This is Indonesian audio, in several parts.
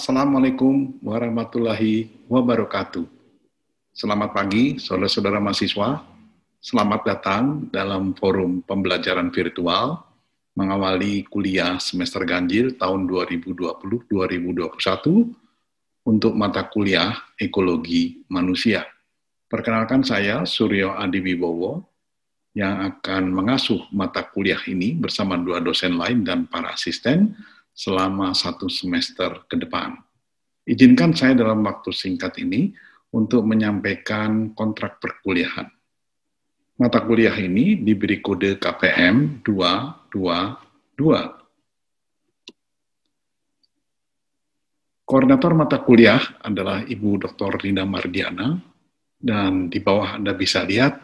Assalamualaikum warahmatullahi wabarakatuh. Selamat pagi, saudara-saudara mahasiswa. Selamat datang dalam forum pembelajaran virtual mengawali kuliah semester ganjil tahun 2020-2021 untuk mata kuliah ekologi manusia. Perkenalkan saya Suryo Adi Wibowo yang akan mengasuh mata kuliah ini bersama dua dosen lain dan para asisten selama satu semester ke depan. Izinkan saya dalam waktu singkat ini untuk menyampaikan kontrak perkuliahan. Mata kuliah ini diberi kode KPM 222. Koordinator mata kuliah adalah Ibu Dr. Rina Mardiana, dan di bawah Anda bisa lihat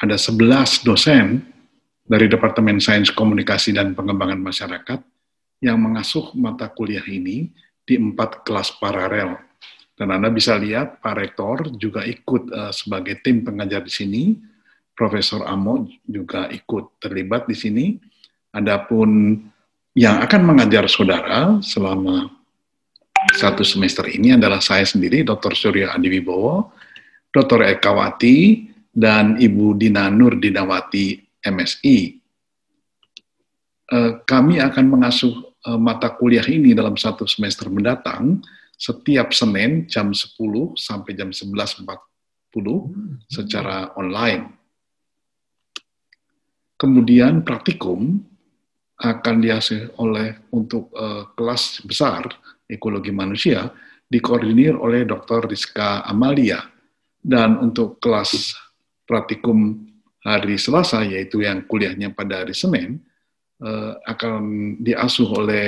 ada 11 dosen dari Departemen Sains Komunikasi dan Pengembangan Masyarakat yang mengasuh mata kuliah ini di empat kelas paralel. Dan Anda bisa lihat Pak Rektor juga ikut uh, sebagai tim pengajar di sini, Profesor Amo juga ikut terlibat di sini. Adapun yang akan mengajar saudara selama satu semester ini adalah saya sendiri, Dr. Surya Adiwibowo, Dr. Ekawati, dan Ibu Dina Nur Dinawati, MSI. Eh, kami akan mengasuh Eh, mata kuliah ini dalam satu semester mendatang setiap Senin jam 10 sampai jam 11.40 hmm. secara online. Kemudian praktikum akan dihasil oleh untuk uh, kelas besar ekologi manusia dikoordinir oleh Dr. Rizka Amalia dan untuk kelas praktikum hari Selasa yaitu yang kuliahnya pada hari Senin uh, akan diasuh oleh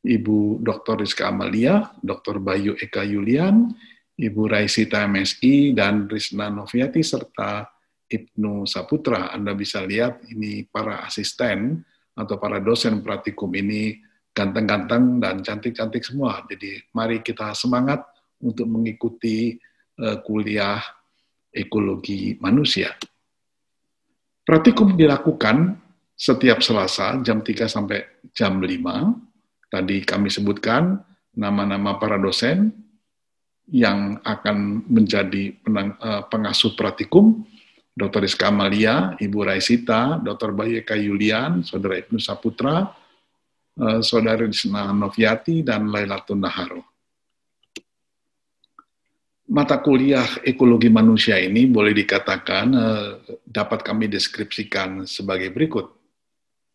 Ibu Dr. Rizka Amalia, Dr. Bayu Eka Yulian, Ibu Raisita MSI, dan Rizna Noviati, serta Ibnu Saputra. Anda bisa lihat ini para asisten atau para dosen praktikum ini ganteng-ganteng dan cantik-cantik semua. Jadi mari kita semangat untuk mengikuti uh, kuliah ekologi manusia. Praktikum dilakukan setiap Selasa jam 3 sampai jam 5. Tadi kami sebutkan nama-nama para dosen yang akan menjadi penang, eh, pengasuh praktikum, Dr. Rizka Amalia, Ibu Raisita, Dr. Bayeka Yulian, Saudara Ibnu Saputra, eh, Saudara Rizna Noviati, dan Laila Tundaharo. Mata kuliah ekologi manusia ini boleh dikatakan eh, dapat kami deskripsikan sebagai berikut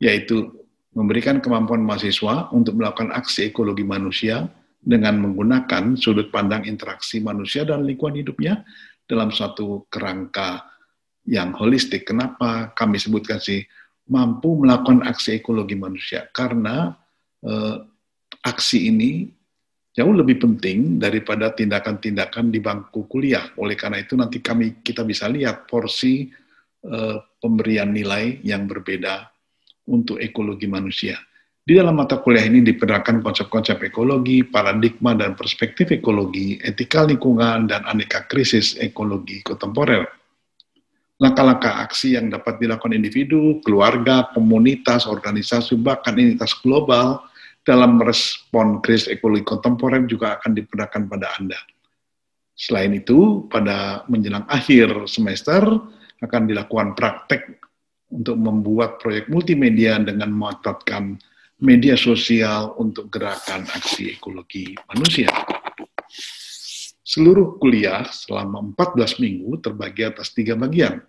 yaitu memberikan kemampuan mahasiswa untuk melakukan aksi ekologi manusia dengan menggunakan sudut pandang interaksi manusia dan lingkungan hidupnya dalam suatu kerangka yang holistik. Kenapa kami sebutkan sih mampu melakukan aksi ekologi manusia? Karena eh, aksi ini jauh lebih penting daripada tindakan-tindakan di bangku kuliah. Oleh karena itu nanti kami kita bisa lihat porsi eh, pemberian nilai yang berbeda untuk ekologi manusia. Di dalam mata kuliah ini diperkenalkan konsep-konsep ekologi, paradigma dan perspektif ekologi, etika lingkungan, dan aneka krisis ekologi kontemporer. Langkah-langkah aksi yang dapat dilakukan individu, keluarga, komunitas, organisasi, bahkan entitas global dalam merespon krisis ekologi kontemporer juga akan diperkenalkan pada Anda. Selain itu, pada menjelang akhir semester akan dilakukan praktek untuk membuat proyek multimedia dengan memanfaatkan media sosial untuk gerakan aksi ekologi manusia. Seluruh kuliah selama 14 minggu terbagi atas tiga bagian.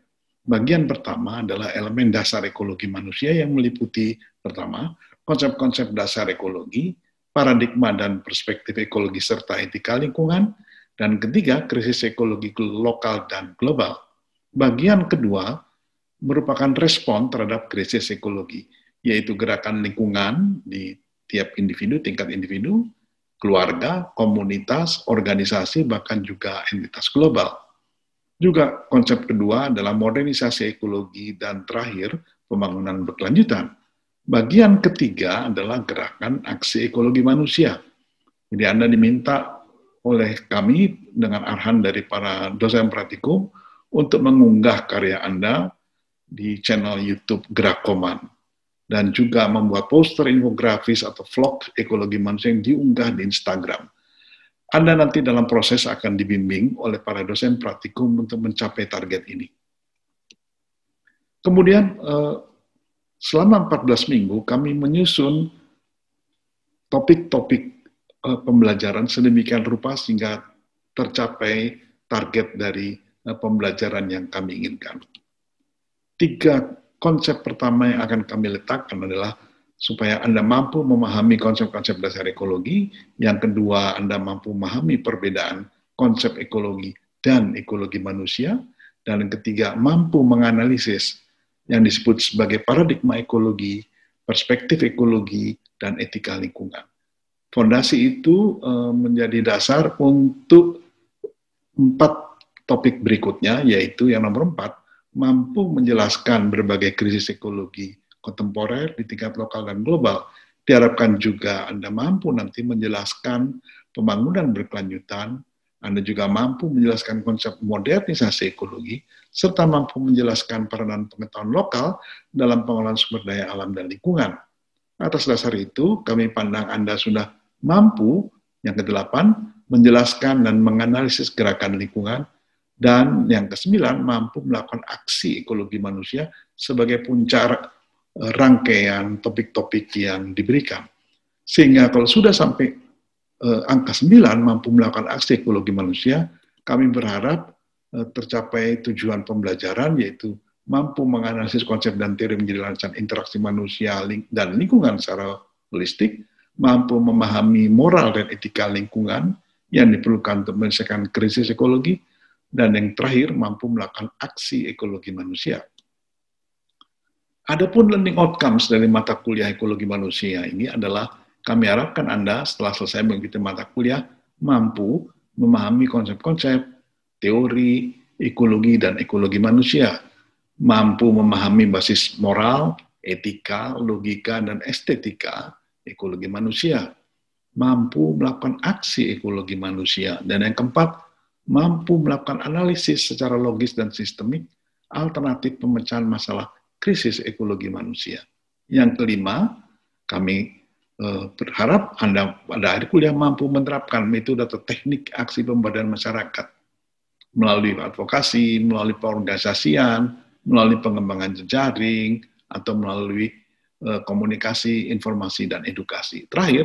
Bagian pertama adalah elemen dasar ekologi manusia yang meliputi pertama, konsep-konsep dasar ekologi, paradigma dan perspektif ekologi serta etika lingkungan, dan ketiga, krisis ekologi lokal dan global. Bagian kedua merupakan respon terhadap krisis ekologi, yaitu gerakan lingkungan di tiap individu, tingkat individu, keluarga, komunitas, organisasi, bahkan juga entitas global. Juga konsep kedua adalah modernisasi ekologi dan terakhir pembangunan berkelanjutan. Bagian ketiga adalah gerakan aksi ekologi manusia. Jadi Anda diminta oleh kami dengan arahan dari para dosen praktikum untuk mengunggah karya Anda di channel YouTube Gerak Koman dan juga membuat poster infografis atau vlog ekologi manusia yang diunggah di Instagram. Anda nanti dalam proses akan dibimbing oleh para dosen praktikum untuk mencapai target ini. Kemudian eh, selama 14 minggu kami menyusun topik-topik eh, pembelajaran sedemikian rupa sehingga tercapai target dari eh, pembelajaran yang kami inginkan tiga konsep pertama yang akan kami letakkan adalah supaya Anda mampu memahami konsep-konsep dasar ekologi, yang kedua Anda mampu memahami perbedaan konsep ekologi dan ekologi manusia, dan yang ketiga mampu menganalisis yang disebut sebagai paradigma ekologi, perspektif ekologi, dan etika lingkungan. Fondasi itu eh, menjadi dasar untuk empat topik berikutnya, yaitu yang nomor empat, mampu menjelaskan berbagai krisis ekologi kontemporer di tingkat lokal dan global. Diharapkan juga Anda mampu nanti menjelaskan pembangunan berkelanjutan, Anda juga mampu menjelaskan konsep modernisasi ekologi, serta mampu menjelaskan peranan pengetahuan lokal dalam pengelolaan sumber daya alam dan lingkungan. Atas dasar itu, kami pandang Anda sudah mampu, yang kedelapan, menjelaskan dan menganalisis gerakan lingkungan dan yang kesembilan, mampu melakukan aksi ekologi manusia sebagai puncak rangkaian topik-topik yang diberikan. Sehingga kalau sudah sampai eh, angka sembilan mampu melakukan aksi ekologi manusia, kami berharap eh, tercapai tujuan pembelajaran yaitu mampu menganalisis konsep dan teori menjadi lancar interaksi manusia ling dan lingkungan secara holistik, mampu memahami moral dan etika lingkungan yang diperlukan untuk menyelesaikan krisis ekologi, dan yang terakhir mampu melakukan aksi ekologi manusia. Adapun learning outcomes dari mata kuliah ekologi manusia ini adalah kami harapkan Anda setelah selesai mengikuti mata kuliah mampu memahami konsep-konsep, teori, ekologi, dan ekologi manusia, mampu memahami basis moral, etika, logika, dan estetika ekologi manusia, mampu melakukan aksi ekologi manusia, dan yang keempat, mampu melakukan analisis secara logis dan sistemik alternatif pemecahan masalah krisis ekologi manusia. Yang kelima, kami eh, berharap Anda pada akhir kuliah mampu menerapkan metode atau teknik aksi pemberdayaan masyarakat melalui advokasi, melalui pengorganisasian, melalui pengembangan jejaring, atau melalui eh, komunikasi, informasi, dan edukasi. Terakhir,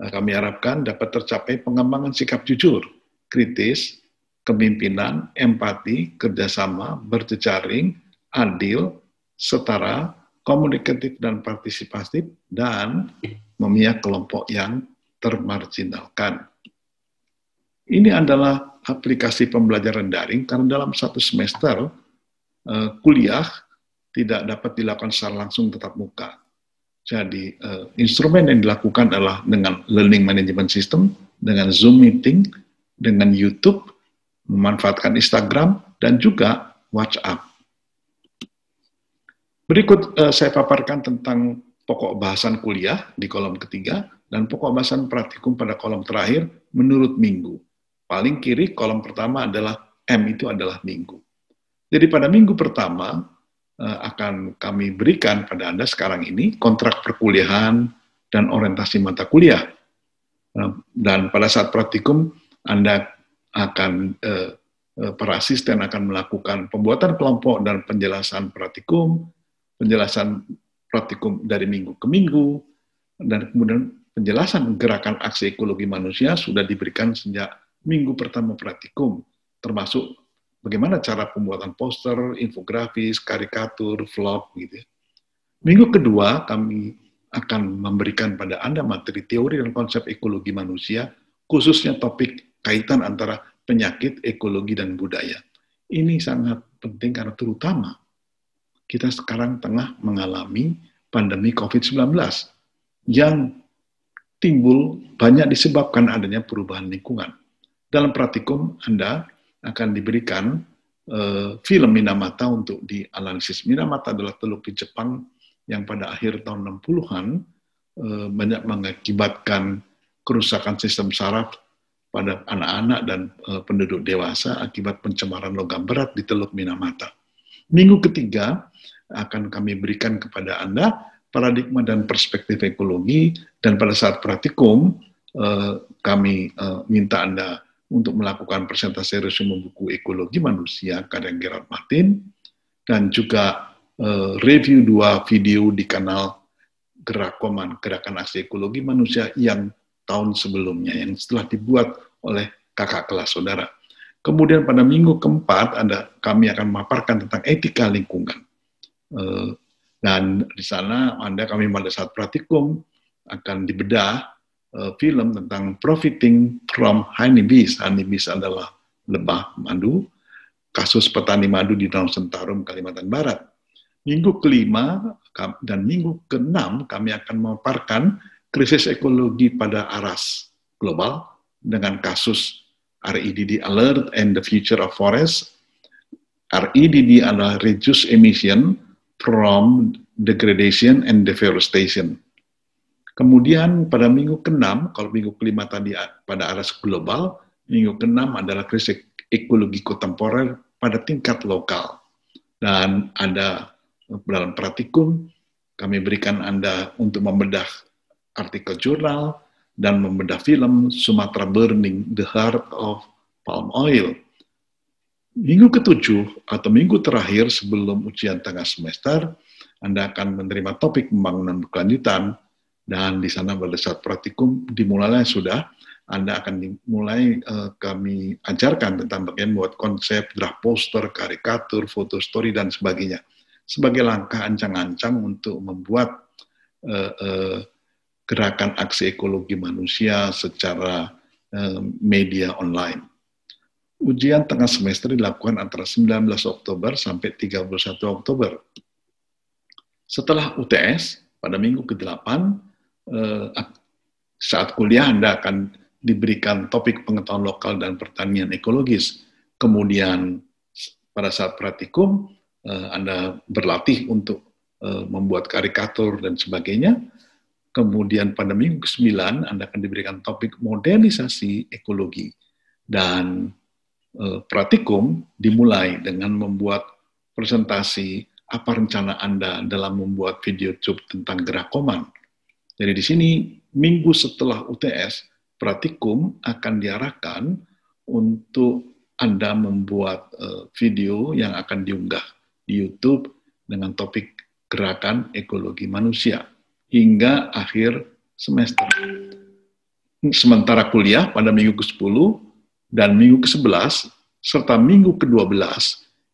eh, kami harapkan dapat tercapai pengembangan sikap jujur kritis, kepemimpinan, empati, kerjasama, berjejaring, adil, setara, komunikatif dan partisipatif, dan memihak kelompok yang termarginalkan. Ini adalah aplikasi pembelajaran daring karena dalam satu semester eh, kuliah tidak dapat dilakukan secara langsung tetap muka. Jadi eh, instrumen yang dilakukan adalah dengan learning management system, dengan Zoom meeting, dengan YouTube, memanfaatkan Instagram, dan juga WhatsApp. Berikut eh, saya paparkan tentang pokok bahasan kuliah di kolom ketiga dan pokok bahasan praktikum pada kolom terakhir menurut minggu. Paling kiri kolom pertama adalah M itu adalah minggu. Jadi pada minggu pertama eh, akan kami berikan pada Anda sekarang ini kontrak perkuliahan dan orientasi mata kuliah. Eh, dan pada saat praktikum anda akan eh, eh para asisten akan melakukan pembuatan kelompok dan penjelasan praktikum, penjelasan praktikum dari minggu ke minggu, dan kemudian penjelasan gerakan aksi ekologi manusia sudah diberikan sejak minggu pertama praktikum, termasuk bagaimana cara pembuatan poster, infografis, karikatur, vlog, gitu. Ya. Minggu kedua, kami akan memberikan pada Anda materi teori dan konsep ekologi manusia, khususnya topik kaitan antara penyakit, ekologi, dan budaya. Ini sangat penting karena terutama kita sekarang tengah mengalami pandemi COVID-19 yang timbul banyak disebabkan adanya perubahan lingkungan. Dalam praktikum Anda akan diberikan uh, film Minamata untuk dianalisis. Minamata adalah teluk di Jepang yang pada akhir tahun 60-an uh, eh, banyak mengakibatkan kerusakan sistem saraf pada anak-anak dan uh, penduduk dewasa akibat pencemaran logam berat di Teluk Minamata. Minggu ketiga akan kami berikan kepada Anda paradigma dan perspektif ekologi dan pada saat praktikum uh, kami uh, minta Anda untuk melakukan presentasi resume buku ekologi manusia karya Gerard Martin dan juga uh, review dua video di kanal Gerakoman Gerakan Aksi Ekologi Manusia yang tahun sebelumnya yang setelah dibuat oleh kakak kelas saudara. Kemudian pada minggu keempat ada kami akan memaparkan tentang etika lingkungan. Eh, dan di sana Anda kami pada saat praktikum akan dibedah eh, film tentang profiting from honeybees. Honeybees adalah lebah madu, kasus petani madu di Danau Sentarum, Kalimantan Barat. Minggu kelima dan minggu keenam kami akan memaparkan krisis ekologi pada aras global dengan kasus REDD alert and the future of forest. REDD adalah reduce emission from degradation and deforestation. Kemudian pada minggu ke-6, kalau minggu ke-5 tadi pada aras global, minggu ke-6 adalah krisis ekologi kontemporer pada tingkat lokal. Dan ada dalam pratikum, kami berikan Anda untuk membedah artikel jurnal, dan membedah film Sumatera Burning, The Heart of Palm Oil. Minggu ketujuh atau minggu terakhir sebelum ujian tengah semester, Anda akan menerima topik pembangunan berkelanjutan, dan di sana pada saat praktikum dimulainya sudah, Anda akan dimulai eh, kami ajarkan tentang bagian buat konsep, draft poster, karikatur, foto story, dan sebagainya. Sebagai langkah ancang-ancang untuk membuat eh, eh, gerakan aksi ekologi manusia secara eh, media online. Ujian tengah semester dilakukan antara 19 Oktober sampai 31 Oktober. Setelah UTS, pada minggu ke-8, eh, saat kuliah Anda akan diberikan topik pengetahuan lokal dan pertanian ekologis. Kemudian pada saat praktikum, eh, Anda berlatih untuk membuat karikatur dan sebagainya Kemudian pada minggu ke-9 Anda akan diberikan topik modernisasi ekologi. Dan e, eh, pratikum dimulai dengan membuat presentasi apa rencana Anda dalam membuat video cup tentang gerak koman. Jadi di sini minggu setelah UTS praktikum akan diarahkan untuk Anda membuat e, video yang akan diunggah di YouTube dengan topik gerakan ekologi manusia hingga akhir semester. Sementara kuliah pada minggu ke-10 dan minggu ke-11 serta minggu ke-12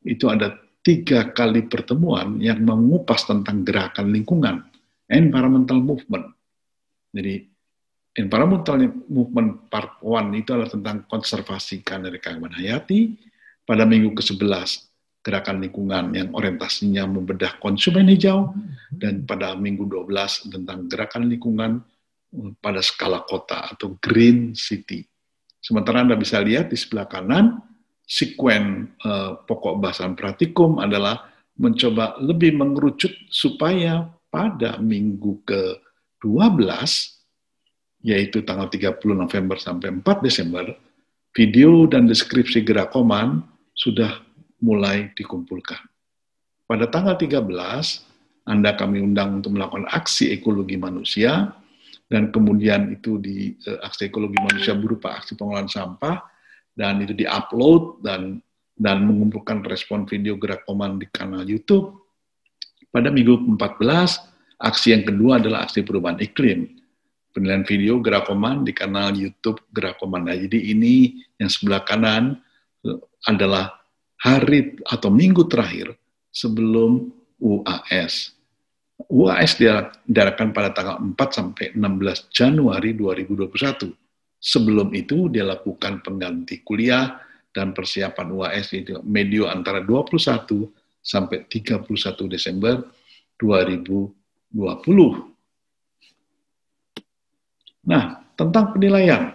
itu ada tiga kali pertemuan yang mengupas tentang gerakan lingkungan, environmental movement. Jadi environmental movement part 1 itu adalah tentang konservasi dari kehidupan hayati. Pada minggu ke-11 gerakan lingkungan yang orientasinya membedah konsumen hijau dan pada minggu 12 tentang gerakan lingkungan pada skala kota atau green city. Sementara Anda bisa lihat di sebelah kanan, sekuen eh, pokok bahasan praktikum adalah mencoba lebih mengerucut supaya pada minggu ke-12, yaitu tanggal 30 November sampai 4 Desember, video dan deskripsi gerak koman sudah mulai dikumpulkan. Pada tanggal 13, anda kami undang untuk melakukan aksi ekologi manusia, dan kemudian itu di uh, aksi ekologi manusia berupa aksi pengolahan sampah, dan itu di upload dan dan mengumpulkan respon video gerak koman di kanal YouTube. Pada minggu ke 14, aksi yang kedua adalah aksi perubahan iklim. Penilaian video gerak koman di kanal YouTube gerak koman. Nah, jadi ini yang sebelah kanan eh, adalah hari atau minggu terakhir sebelum UAS. UAS diadakan pada tanggal 4 sampai 16 Januari 2021. Sebelum itu dia lakukan pengganti kuliah dan persiapan UAS di medio antara 21 sampai 31 Desember 2020. Nah, tentang penilaian.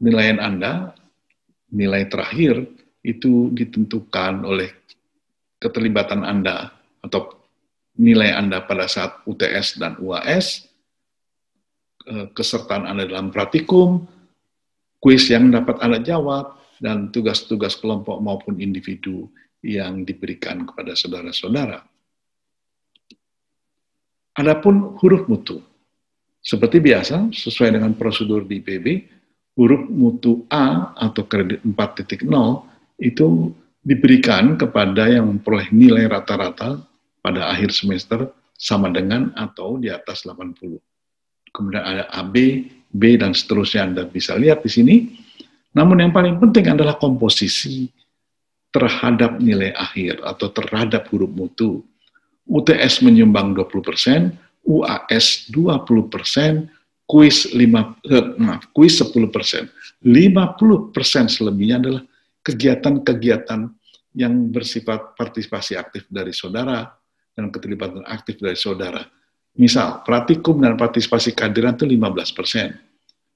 Penilaian Anda, nilai terakhir itu ditentukan oleh keterlibatan Anda atau nilai Anda pada saat UTS dan UAS, eh, kesertaan Anda dalam pratikum, kuis yang dapat Anda jawab, dan tugas-tugas kelompok maupun individu yang diberikan kepada saudara-saudara. Adapun huruf mutu. Seperti biasa, sesuai dengan prosedur di IPB, huruf mutu A atau kredit 4.0 itu diberikan kepada yang memperoleh nilai rata-rata pada akhir semester sama dengan atau di atas 80. Kemudian ada A, B, B dan seterusnya Anda bisa lihat di sini. Namun yang paling penting adalah komposisi terhadap nilai akhir atau terhadap huruf mutu. UTS menyumbang 20%, persen, UAS 20%, kuis eh, kuis 10%. 50% selebihnya adalah kegiatan-kegiatan yang bersifat partisipasi aktif dari saudara, dan keterlibatan aktif dari saudara. Misal, praktikum dan partisipasi kehadiran itu 15 persen.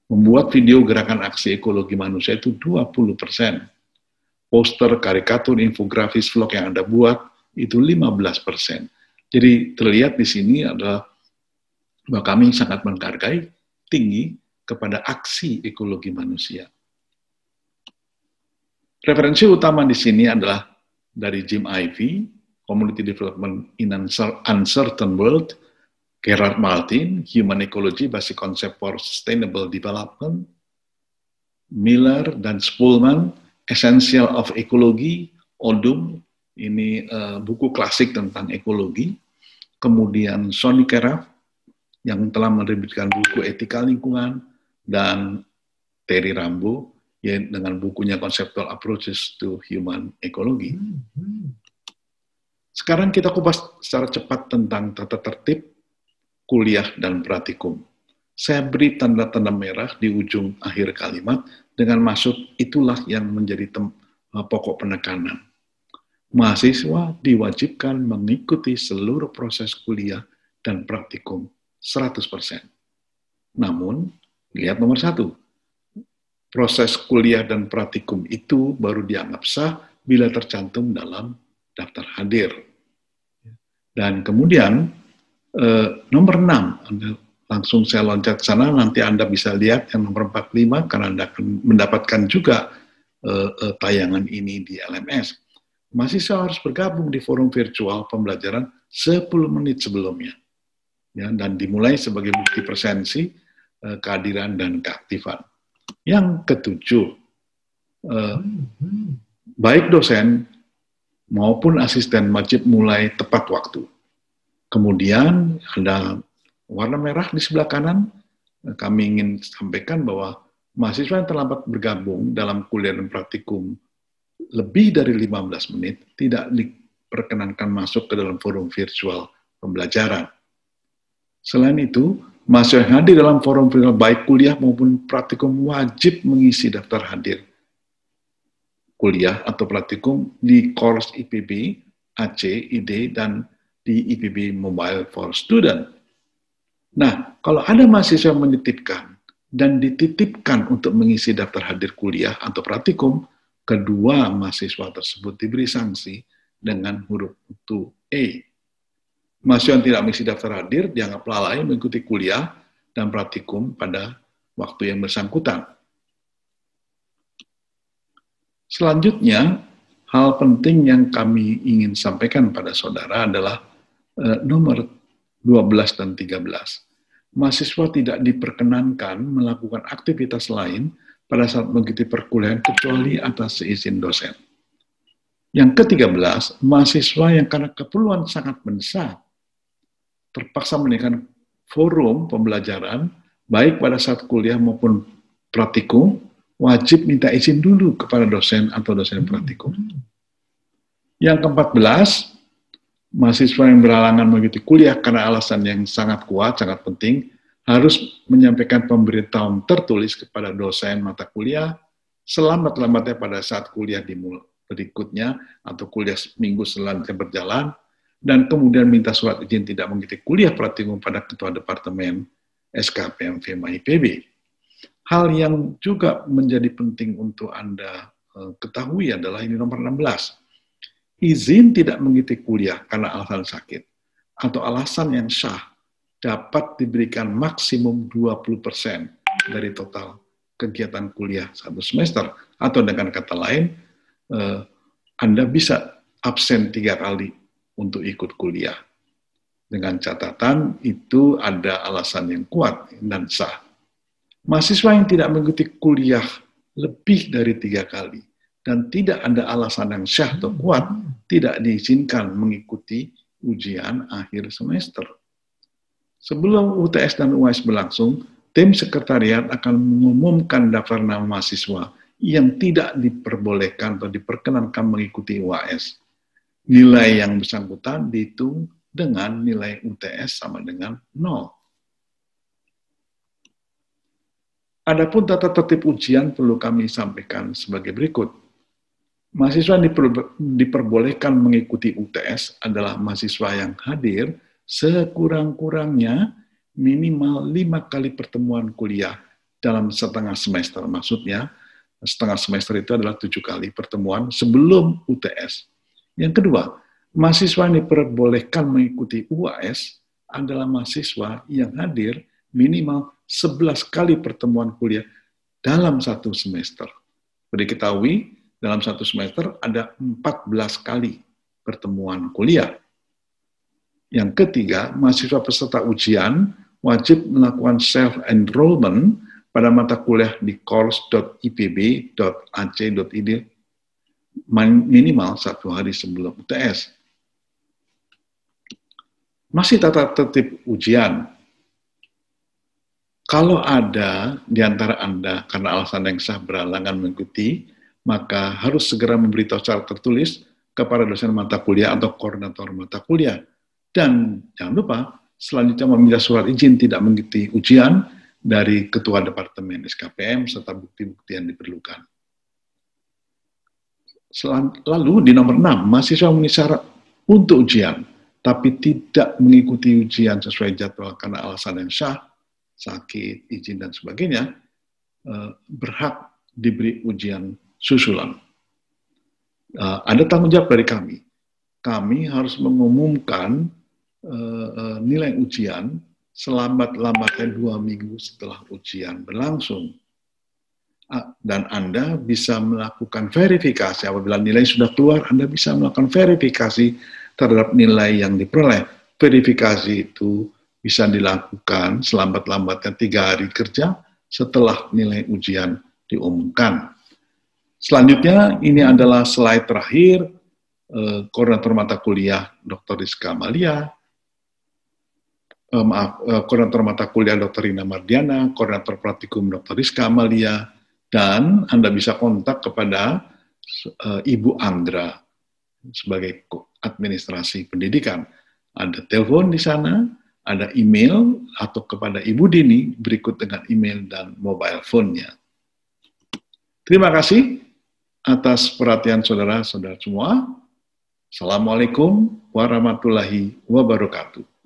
Membuat video gerakan aksi ekologi manusia itu 20 persen. Poster, karikatur, infografis, vlog yang Anda buat itu 15 persen. Jadi terlihat di sini adalah bahwa kami sangat menghargai tinggi kepada aksi ekologi manusia. Referensi utama di sini adalah dari Jim Ivey, Community Development in an Uncertain World, Gerard Martin, Human Ecology, Basic Concept for Sustainable Development, Miller dan Spulman, Essential of Ecology, Odum, ini uh, buku klasik tentang ekologi. Kemudian Sonny Keraf yang telah menerbitkan buku Etika Lingkungan dan Terry Rambo yang dengan bukunya Conceptual Approaches to Human Ecology. Hmm, hmm. Sekarang kita kupas secara cepat tentang tata tertib, kuliah, dan praktikum. Saya beri tanda-tanda merah di ujung akhir kalimat dengan maksud itulah yang menjadi eh, pokok penekanan. Mahasiswa diwajibkan mengikuti seluruh proses kuliah dan praktikum 100%. Namun, lihat nomor satu, proses kuliah dan praktikum itu baru dianggap sah bila tercantum dalam daftar hadir. Dan kemudian eh, nomor 6, Anda langsung saya loncat ke sana, nanti Anda bisa lihat yang nomor 45, karena Anda akan mendapatkan juga eh, eh, tayangan ini di LMS. Mahasiswa harus bergabung di forum virtual pembelajaran 10 menit sebelumnya. Ya, dan dimulai sebagai bukti presensi, eh, kehadiran, dan keaktifan. Yang ketujuh, eh, hmm, hmm. baik dosen maupun asisten masjid mulai tepat waktu. Kemudian ada warna merah di sebelah kanan, kami ingin sampaikan bahwa mahasiswa yang terlambat bergabung dalam kuliah dan praktikum lebih dari 15 menit tidak diperkenankan masuk ke dalam forum virtual pembelajaran. Selain itu, mahasiswa yang hadir dalam forum virtual baik kuliah maupun praktikum wajib mengisi daftar hadir kuliah atau praktikum di course IPB, AC, ID, dan di IPB Mobile for Student. Nah, kalau ada mahasiswa menitipkan dan dititipkan untuk mengisi daftar hadir kuliah atau praktikum, kedua mahasiswa tersebut diberi sanksi dengan huruf untuk E. Mahasiswa yang tidak mengisi daftar hadir dianggap lalai mengikuti kuliah dan praktikum pada waktu yang bersangkutan. Selanjutnya, hal penting yang kami ingin sampaikan pada saudara adalah e, nomor 12 dan 13. Mahasiswa tidak diperkenankan melakukan aktivitas lain pada saat mengikuti perkuliahan kecuali atas seizin dosen. Yang ke-13, mahasiswa yang karena keperluan sangat mendesak terpaksa mendirikan forum pembelajaran baik pada saat kuliah maupun praktikum wajib minta izin dulu kepada dosen atau dosen hmm. praktikum. Yang keempat belas, mahasiswa yang berhalangan mengikuti kuliah karena alasan yang sangat kuat, sangat penting, harus menyampaikan pemberitahuan tertulis kepada dosen mata kuliah selambat-lambatnya pada saat kuliah dimulai berikutnya atau kuliah minggu selanjutnya berjalan dan kemudian minta surat izin tidak mengikuti kuliah praktikum pada ketua departemen SKPMV MIPB hal yang juga menjadi penting untuk Anda eh, ketahui adalah ini nomor 16. Izin tidak mengikuti kuliah karena alasan sakit atau alasan yang sah dapat diberikan maksimum 20% dari total kegiatan kuliah satu semester. Atau dengan kata lain, eh, Anda bisa absen tiga kali untuk ikut kuliah. Dengan catatan itu ada alasan yang kuat dan sah. Mahasiswa yang tidak mengikuti kuliah lebih dari tiga kali dan tidak ada alasan yang syah atau kuat tidak diizinkan mengikuti ujian akhir semester. Sebelum UTS dan UAS berlangsung, tim sekretariat akan mengumumkan daftar nama mahasiswa yang tidak diperbolehkan atau diperkenankan mengikuti UAS. Nilai yang bersangkutan dihitung dengan nilai UTS sama dengan nol Adapun tata tertib ujian perlu kami sampaikan sebagai berikut. Mahasiswa yang diperbolehkan mengikuti UTS adalah mahasiswa yang hadir sekurang-kurangnya minimal lima kali pertemuan kuliah dalam setengah semester. Maksudnya, setengah semester itu adalah tujuh kali pertemuan sebelum UTS. Yang kedua, mahasiswa yang diperbolehkan mengikuti UAS adalah mahasiswa yang hadir minimal 11 kali pertemuan kuliah dalam satu semester. Sudah diketahui, dalam satu semester ada 14 kali pertemuan kuliah. Yang ketiga, mahasiswa peserta ujian wajib melakukan self-enrollment pada mata kuliah di course.ipb.ac.id minimal satu hari sebelum UTS. Masih tata tertib ujian, kalau ada di antara Anda karena alasan yang sah berhalangan mengikuti, maka harus segera memberitahu secara tertulis kepada dosen mata kuliah atau koordinator mata kuliah. Dan jangan lupa, selanjutnya meminta surat izin tidak mengikuti ujian dari Ketua Departemen SKPM serta bukti-bukti yang diperlukan. Lalu di nomor 6, mahasiswa memenuhi syarat untuk ujian, tapi tidak mengikuti ujian sesuai jadwal karena alasan yang sah sakit, izin dan sebagainya, eh, berhak diberi ujian susulan. Eh, ada tanggung jawab dari kami. Kami harus mengumumkan eh, nilai ujian selambat-lambatnya dua minggu setelah ujian berlangsung. Ah, dan Anda bisa melakukan verifikasi, apabila nilai sudah keluar, Anda bisa melakukan verifikasi terhadap nilai yang diperoleh. Verifikasi itu bisa dilakukan selambat-lambatnya tiga hari kerja setelah nilai ujian diumumkan. Selanjutnya, ini adalah slide terakhir eh, koordinator mata kuliah Dr. Rizka Malia, eh, maaf, eh, koordinator mata kuliah Dr. Rina Mardiana, koordinator praktikum Dr. Rizka Malia, dan Anda bisa kontak kepada Ibu Andra sebagai administrasi pendidikan. Ada telepon di sana, ada email atau kepada Ibu Dini berikut dengan email dan mobile phone-nya. Terima kasih atas perhatian saudara-saudara semua. Assalamualaikum warahmatullahi wabarakatuh.